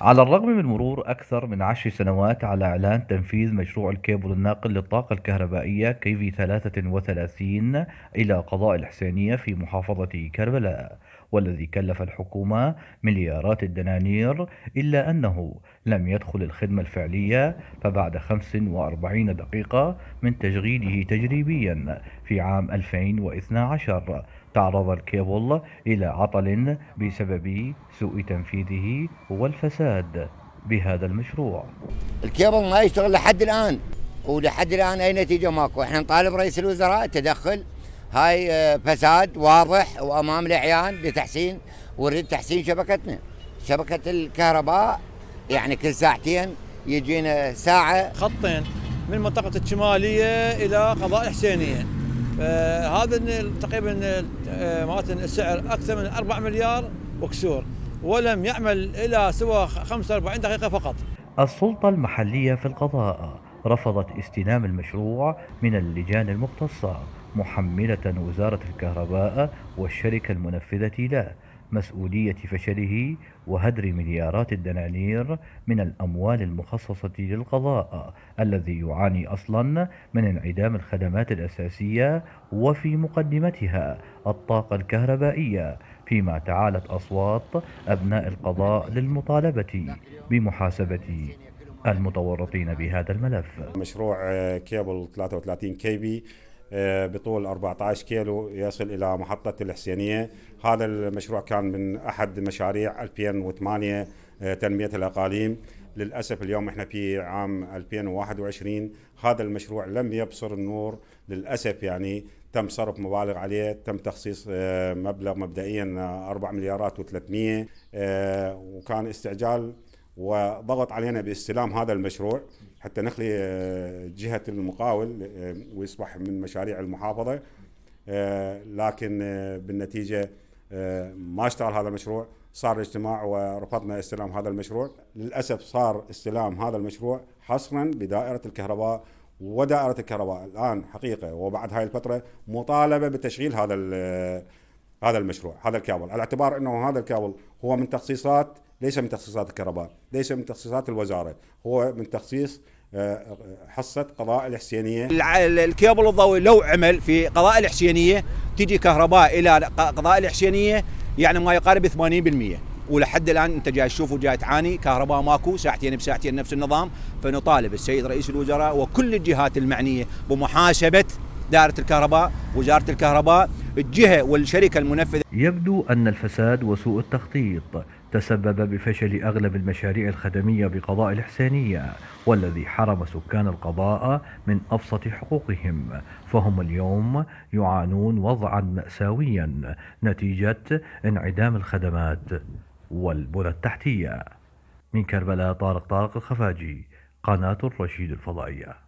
على الرغم من مرور أكثر من عشر سنوات على إعلان تنفيذ مشروع الكيبل الناقل للطاقة الكهربائية كي في 33 إلى قضاء الحسينية في محافظة كربلاء والذي كلف الحكومة مليارات الدنانير إلا أنه لم يدخل الخدمة الفعلية فبعد 45 دقيقة من تشغيله تجريبيا في عام 2012 تعرض الكيبل إلى عطل بسبب سوء تنفيذه والفساد بهذا المشروع الكيبل ما يشتغل لحد الآن ولحد الآن أي نتيجة ماكو احنا نطالب رئيس الوزراء تدخل هاي آه، فساد واضح وأمام الأعيان لتحسين ونريد تحسين شبكتنا شبكة الكهرباء يعني كل ساعتين يجينا ساعة خطين من منطقة الشمالية إلى قضاء الحسينية آه، هذا تقريبا آه، معناته السعر اكثر من 4 مليار وكسور ولم يعمل الى سوى 45 دقيقه فقط. السلطه المحليه في القضاء رفضت استلام المشروع من اللجان المختصه محمله وزاره الكهرباء والشركه المنفذه له مسؤولية فشله وهدر مليارات الدنانير من الأموال المخصصة للقضاء الذي يعاني أصلا من انعدام الخدمات الأساسية وفي مقدمتها الطاقة الكهربائية فيما تعالت أصوات أبناء القضاء للمطالبة بمحاسبة المتورطين بهذا الملف مشروع كيبل 33 كيبي آه، بطول 14 كيلو يصل الى محطه الحسينيه هذا المشروع كان من احد مشاريع 2008 آه، تنميه الاقاليم للاسف اليوم احنا في عام 2021 هذا المشروع لم يبصر النور للاسف يعني تم صرف مبالغ عليه تم تخصيص آه، مبلغ مبدئيا 4 مليارات و300 وكان استعجال وضغط علينا باستلام هذا المشروع حتى نخلي آه، جهه المقاول آه، ويصبح من مشاريع المحافظه آه، لكن بالنتيجه ما اشتغل هذا المشروع صار الاجتماع ورفضنا استلام هذا المشروع للاسف صار استلام هذا المشروع حصرا بدائرة الكهرباء ودائره الكهرباء الان حقيقه وبعد هاي الفتره مطالبه بتشغيل هذا هذا المشروع هذا الكابل على اعتبار انه هذا الكابل هو من تخصيصات ليس من تخصيصات الكهرباء ليس من تخصيصات الوزاره هو من تخصيص حصه قضاء الحسينيه الكيبل الضوئي لو عمل في قضاء الحسينيه تجي كهرباء الى قضاء الحسينيه يعني ما يقارب 80% ولحد الان انت جاي تشوف وجاي تعاني كهرباء ماكو ساعتين بساعتين نفس النظام فنطالب السيد رئيس الوزراء وكل الجهات المعنيه بمحاسبه دائره الكهرباء وزاره الكهرباء الجهة والشركة المنفذة يبدو أن الفساد وسوء التخطيط تسبب بفشل أغلب المشاريع الخدمية بقضاء الإحسانية والذي حرم سكان القضاء من أبسط حقوقهم فهم اليوم يعانون وضعا مأساويا نتيجة انعدام الخدمات والبنى التحتية من كربلاء طارق طارق الخفاجي قناة الرشيد الفضائية